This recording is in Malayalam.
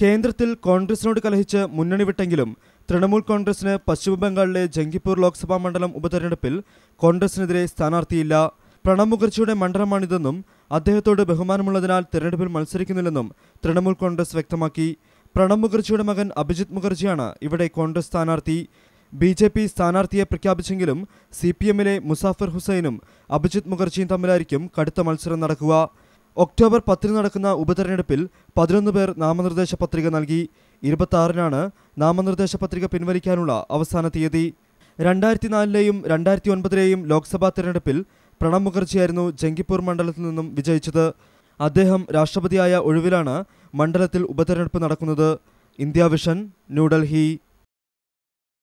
കേന്ദ്രത്തിൽ കോൺഗ്രസിനോട് കലഹിച്ച് മുന്നണി വിട്ടെങ്കിലും തൃണമൂൽ കോൺഗ്രസിന് പശ്ചിമബംഗാളിലെ ജംഗിപ്പൂർ ലോക്സഭാ മണ്ഡലം ഉപതെരഞ്ഞെടുപ്പിൽ കോൺഗ്രസിനെതിരെ സ്ഥാനാർത്ഥിയില്ല പ്രണബ് മുഖർജിയുടെ മണ്ഡലമാണിതെന്നും അദ്ദേഹത്തോട് ബഹുമാനമുള്ളതിനാൽ തിരഞ്ഞെടുപ്പിൽ മത്സരിക്കുന്നില്ലെന്നും തൃണമൂൽ കോൺഗ്രസ് വ്യക്തമാക്കി പ്രണബ് മുഖർജിയുടെ മകൻ അഭിജിത് മുഖർജിയാണ് ഇവിടെ കോൺഗ്രസ് സ്ഥാനാർത്ഥി ബി ജെ പി സ്ഥാനാർത്ഥിയെ പ്രഖ്യാപിച്ചെങ്കിലും സി പി എമ്മിലെ മുസാഫർ ഹുസൈനും അഭിജിത് മുഖർജിയും തമ്മിലായിരിക്കും കടുത്ത മത്സരം നടക്കുക ഒക്ടോബർ പത്തിന് നടക്കുന്ന ഉപതെരഞ്ഞെടുപ്പിൽ പതിനൊന്ന് പേർ നാമനിർദ്ദേശ പത്രിക നൽകി ഇരുപത്തിയാറിനാണ് നാമനിർദ്ദേശ പത്രിക പിൻവലിക്കാനുള്ള അവസാന തീയതി രണ്ടായിരത്തി നാലിലെയും രണ്ടായിരത്തി ഒൻപതിലെയും ലോക്സഭാ തെരഞ്ഞെടുപ്പിൽ പ്രണബ് മുഖർജിയായിരുന്നു ജംഗിപ്പൂർ മണ്ഡലത്തിൽ നിന്നും വിജയിച്ചത് അദ്ദേഹം രാഷ്ട്രപതിയായ ഒഴിവിലാണ് മണ്ഡലത്തിൽ ഉപതെരഞ്ഞെടുപ്പ് നടക്കുന്നത് ഇന്ത്യ വിഷൻ ന്യൂഡൽഹി